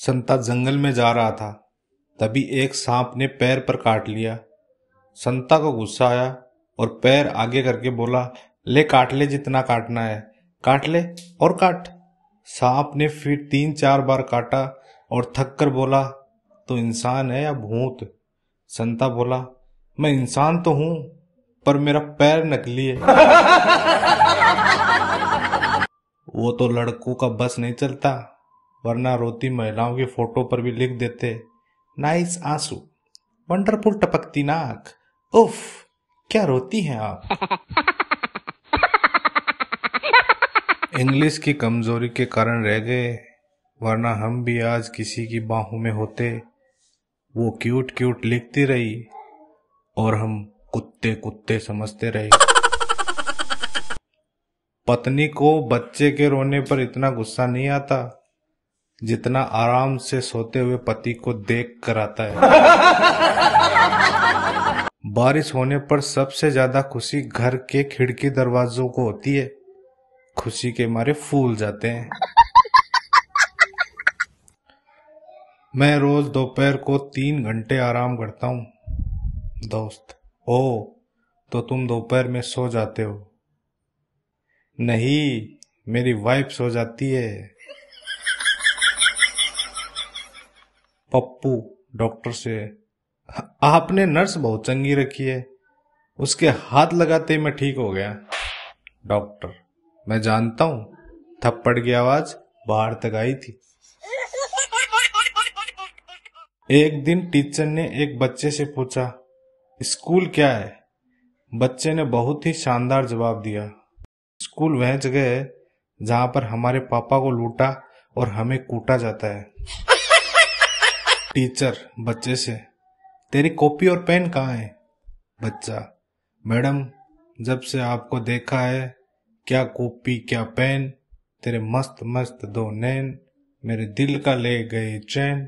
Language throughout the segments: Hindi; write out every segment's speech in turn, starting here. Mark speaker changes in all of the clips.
Speaker 1: संता जंगल में जा रहा था तभी एक सांप ने पैर पर काट लिया संता को गुस्सा आया और पैर आगे करके बोला ले काट ले जितना काटना है काट ले और काट सांप ने फिर तीन चार बार काटा और थक कर बोला तो इंसान है या भूत संता बोला मैं इंसान तो हूं पर मेरा पैर नकली है वो तो लड़कों का बस नहीं चलता वरना रोती महिलाओं की फोटो पर भी लिख देते नाइस आंसू वंडरफुल टपकती नाक उफ क्या रोती हैं आप इंग्लिश की कमजोरी के कारण रह गए वरना हम भी आज किसी की बाहों में होते वो क्यूट क्यूट लिखती रही और हम कुत्ते कुत्ते समझते रहे पत्नी को बच्चे के रोने पर इतना गुस्सा नहीं आता जितना आराम से सोते हुए पति को देख कर आता है बारिश होने पर सबसे ज्यादा खुशी घर के खिड़की दरवाजों को होती है खुशी के मारे फूल जाते हैं मैं रोज दोपहर को तीन घंटे आराम करता हूँ दोस्त ओ तो तुम दोपहर में सो जाते हो नहीं मेरी वाइफ सो जाती है पप्पू डॉक्टर से आपने नर्स बहुत चंगी रखी है उसके हाथ लगाते ही मैं ठीक हो गया डॉक्टर मैं जानता हूं थप्पड़ की आवाज बाहर तक आई थी एक दिन टीचर ने एक बच्चे से पूछा स्कूल क्या है बच्चे ने बहुत ही शानदार जवाब दिया स्कूल वह जगह है जहां पर हमारे पापा को लूटा और हमें कूटा जाता है टीचर बच्चे से तेरी कॉपी और पेन कहाँ है बच्चा मैडम जब से आपको देखा है क्या कॉपी क्या पेन तेरे मस्त मस्त दो नैन मेरे दिल का ले गए चैन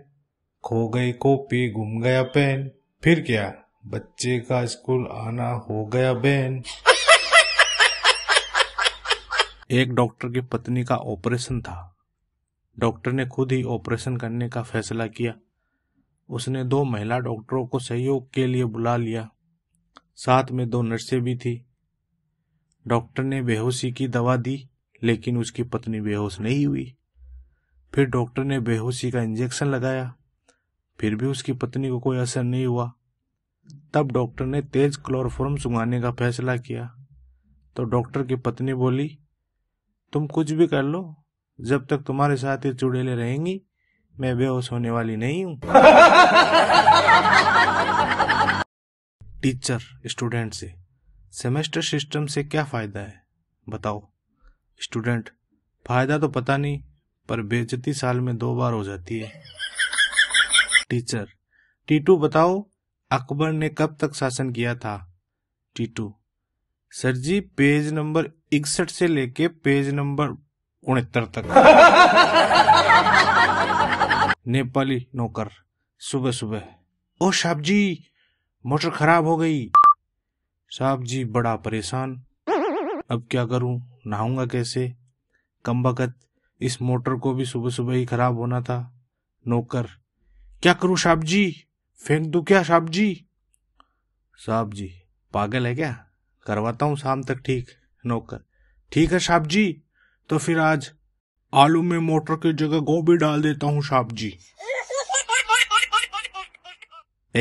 Speaker 1: खो गई कॉपी गुम गया पेन फिर क्या बच्चे का स्कूल आना हो गया बैन एक डॉक्टर की पत्नी का ऑपरेशन था डॉक्टर ने खुद ही ऑपरेशन करने का फैसला किया उसने दो महिला डॉक्टरों को सहयोग के लिए बुला लिया साथ में दो नर्सें भी थी डॉक्टर ने बेहोशी की दवा दी लेकिन उसकी पत्नी बेहोश नहीं हुई फिर डॉक्टर ने बेहोशी का इंजेक्शन लगाया फिर भी उसकी पत्नी को कोई असर नहीं हुआ तब डॉक्टर ने तेज क्लोरोफॉर्म सुंगाने का फैसला किया तो डॉक्टर की पत्नी बोली तुम कुछ भी कर लो जब तक तुम्हारे साथ ये चुड़ैलें रहेंगी मैं बेहोश होने वाली नहीं हूँ टीचर स्टूडेंट से सेमेस्टर सिस्टम से क्या फायदा है बताओ स्टूडेंट फायदा तो पता नहीं पर बेजती साल में दो बार हो जाती है टीचर टीटू बताओ अकबर ने कब तक शासन किया था Titu sir ji page number इकसठ से लेके पेज नंबर उनहत्तर तक नेपाली नौकर सुबह सुबह ओ साहब जी मोटर खराब हो गई साहब जी बड़ा परेशान अब क्या करूं नहाऊंगा कैसे कम वक्त इस मोटर को भी सुबह सुबह ही खराब होना था नौकर क्या करूं साहब जी फेंक दू क्या साहब जी साहब जी पागल है क्या करवाता हूं शाम तक ठीक नौकर ठीक है साहब जी तो फिर आज आलू में मोटर की जगह गोभी डाल देता हूँ साहब जी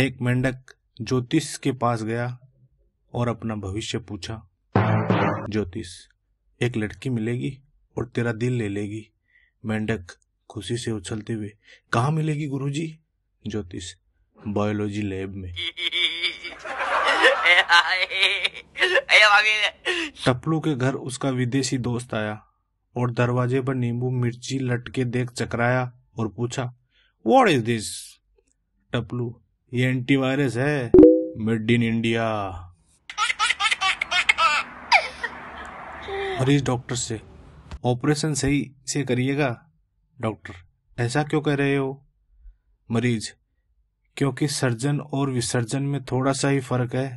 Speaker 1: एक मेंढक ज्योतिष के पास गया और अपना भविष्य पूछा ज्योतिष एक लड़की मिलेगी और तेरा दिल ले लेगी मेंढक खुशी से उछलते हुए कहा मिलेगी गुरुजी ज्योतिष बायोलॉजी लैब में टपलू के घर उसका विदेशी दोस्त आया और दरवाजे पर नींबू मिर्ची लटके देख चकराया और पूछा वॉट इज दिस टपलू ये एंटीवायरस है मेड इन इंडिया मरीज डॉक्टर से ऑपरेशन सही से करिएगा डॉक्टर ऐसा क्यों कह रहे हो मरीज क्योंकि सर्जन और विसर्जन में थोड़ा सा ही फर्क है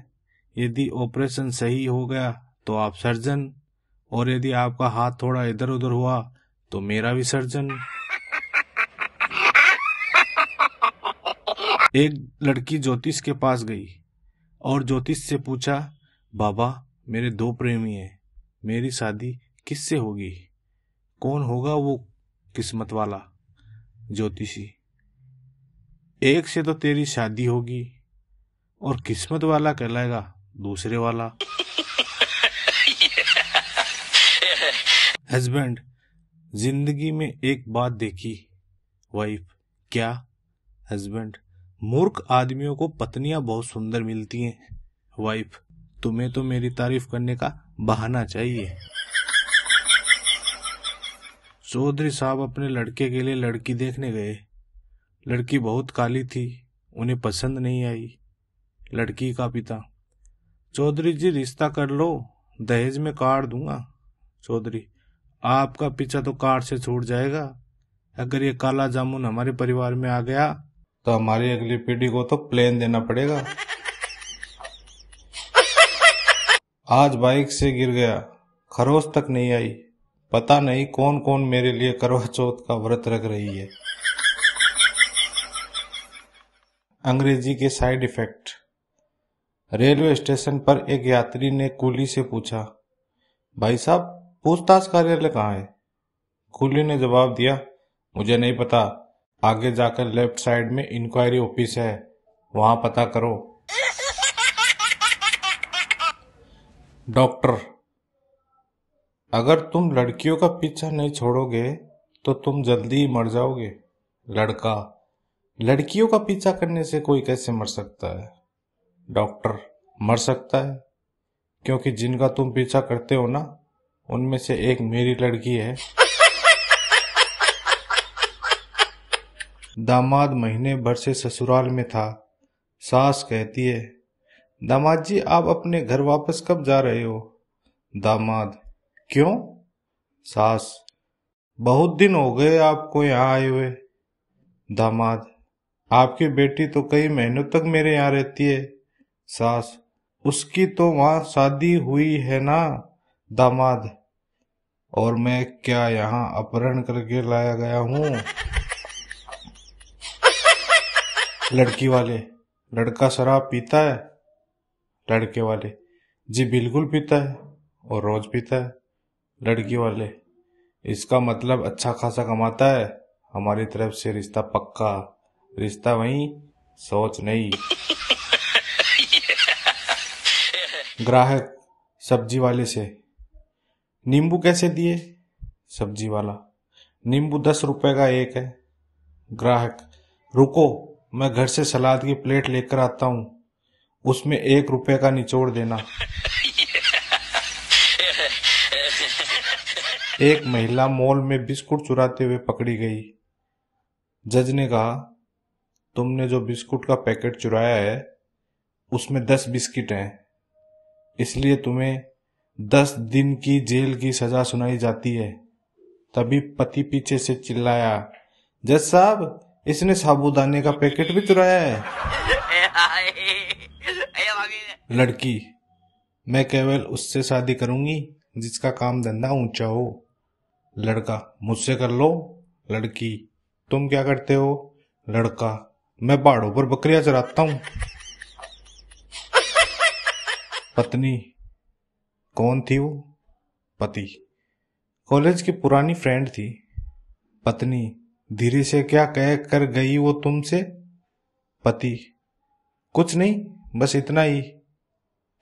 Speaker 1: यदि ऑपरेशन सही हो गया तो आप सर्जन और यदि आपका हाथ थोड़ा इधर उधर हुआ तो मेरा विसर्जन एक लड़की ज्योतिष के पास गई और ज्योतिष से पूछा बाबा मेरे दो प्रेमी हैं मेरी शादी किससे होगी कौन होगा वो किस्मत वाला ज्योतिषी एक से तो तेरी शादी होगी और किस्मत वाला कहलाएगा दूसरे वाला हस्बैंड जिंदगी में एक बात देखी वाइफ क्या हस्बैंड मूर्ख आदमियों को पत्नियां बहुत सुंदर मिलती हैं वाइफ तुम्हें तो मेरी तारीफ करने का बहाना चाहिए चौधरी साहब अपने लड़के के लिए लड़की देखने गए लड़की बहुत काली थी उन्हें पसंद नहीं आई लड़की का पिता चौधरी जी रिश्ता कर लो दहेज में काट दूंगा चौधरी आपका पीछा तो कार से छूट जाएगा अगर ये काला जामुन हमारे परिवार में आ गया तो हमारी अगली पीढ़ी को तो प्लेन देना पड़ेगा आज बाइक से गिर गया खरोश तक नहीं आई पता नहीं कौन कौन मेरे लिए करवा चौथ का व्रत रख रही है अंग्रेजी के साइड इफेक्ट रेलवे स्टेशन पर एक यात्री ने कूली से पूछा भाई साहब पूछताछ कार्यालय कहाँ है खुली ने जवाब दिया मुझे नहीं पता आगे जाकर लेफ्ट साइड में इंक्वायरी ऑफिस है वहां पता करो डॉक्टर अगर तुम लड़कियों का पीछा नहीं छोड़ोगे तो तुम जल्दी ही मर जाओगे लड़का लड़कियों का पीछा करने से कोई कैसे मर सकता है डॉक्टर मर सकता है क्योंकि जिनका तुम पीछा करते हो ना उनमें से एक मेरी लड़की है दामाद महीने भर से ससुराल में था सास कहती है दामाद जी आप अपने घर वापस कब जा रहे हो दामाद क्यों सास बहुत दिन हो गए आपको यहाँ आए हुए दामाद आपकी बेटी तो कई महीनों तक मेरे यहाँ रहती है सास उसकी तो वहां शादी हुई है ना दामाद और मैं क्या यहाँ अपहरण करके लाया गया हूँ लड़की वाले लड़का शराब पीता है लड़के वाले जी बिल्कुल पीता है और रोज पीता है लड़की वाले इसका मतलब अच्छा खासा कमाता है हमारी तरफ से रिश्ता पक्का रिश्ता वहीं सोच नहीं ग्राहक सब्जी वाले से नींबू कैसे दिए सब्जी वाला नींबू दस रुपए का एक है ग्राहक रुको मैं घर से सलाद की प्लेट लेकर आता हूँ उसमें एक रुपए का निचोड़ देना एक महिला मॉल में बिस्कुट चुराते हुए पकड़ी गई जज ने कहा तुमने जो बिस्कुट का पैकेट चुराया है उसमें दस बिस्किट हैं इसलिए तुम्हें दस दिन की जेल की सजा सुनाई जाती है तभी पति पीछे से चिल्लाया जज साहब इसने साबुदाने का पैकेट भी चुराया है लड़की मैं केवल उससे शादी करूंगी जिसका काम धंधा ऊंचा हो लड़का मुझसे कर लो लड़की तुम क्या करते हो लड़का मैं पहाड़ों पर बकरियां चराता हूं पत्नी कौन थी वो पति कॉलेज की पुरानी फ्रेंड थी पत्नी धीरे से क्या कह कर गई वो तुमसे पति कुछ नहीं बस इतना ही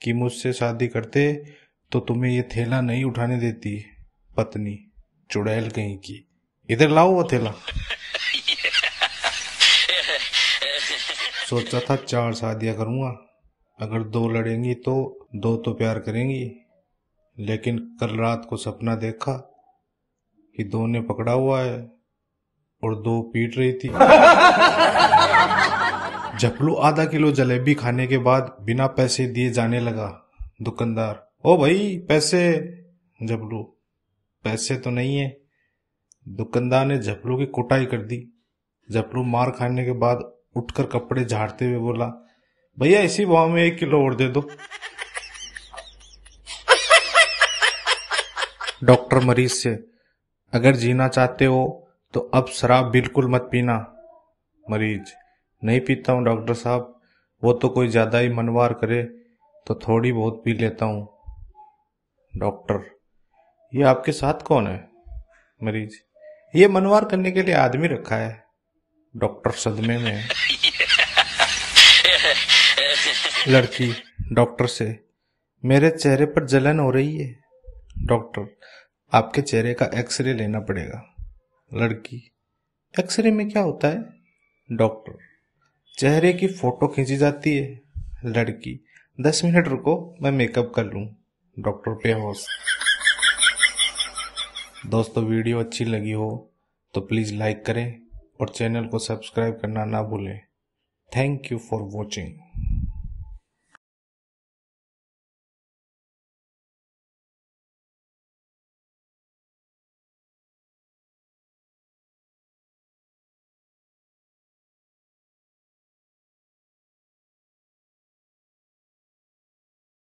Speaker 1: कि मुझसे शादी करते तो तुम्हें ये थैला नहीं उठाने देती पत्नी चुड़ैल कहीं की इधर लाओ वो थैला सोचा था चार शादियां करूंगा अगर दो लड़ेंगी तो दो तो प्यार करेंगी लेकिन कल रात को सपना देखा कि दो ने पकड़ा हुआ है और दो पीट रही थी झपलू आधा किलो जलेबी खाने के बाद बिना पैसे दिए जाने लगा दुकानदार ओ भाई पैसे झपलू पैसे तो नहीं है दुकानदार ने झपलू की कुटाई कर दी झपलू मार खाने के बाद उठकर कपड़े झाड़ते हुए बोला भैया इसी भाव में एक किलो और दे दो डॉक्टर मरीज से अगर जीना चाहते हो तो अब शराब बिल्कुल मत पीना मरीज नहीं पीता हूँ डॉक्टर साहब वो तो कोई ज़्यादा ही मनवार करे तो थोड़ी बहुत पी लेता हूँ डॉक्टर ये आपके साथ कौन है मरीज ये मनवार करने के लिए आदमी रखा है डॉक्टर सदमे में है लड़की डॉक्टर से मेरे चेहरे पर जलन हो रही है डॉक्टर आपके चेहरे का एक्सरे लेना पड़ेगा लड़की एक्सरे में क्या होता है डॉक्टर चेहरे की फोटो खींची जाती है लड़की दस मिनट रुको मैं मेकअप कर लूँ डॉक्टर होश दोस्तों वीडियो अच्छी लगी हो तो प्लीज़ लाइक करें और चैनल को सब्सक्राइब करना ना भूलें थैंक यू फॉर वॉचिंग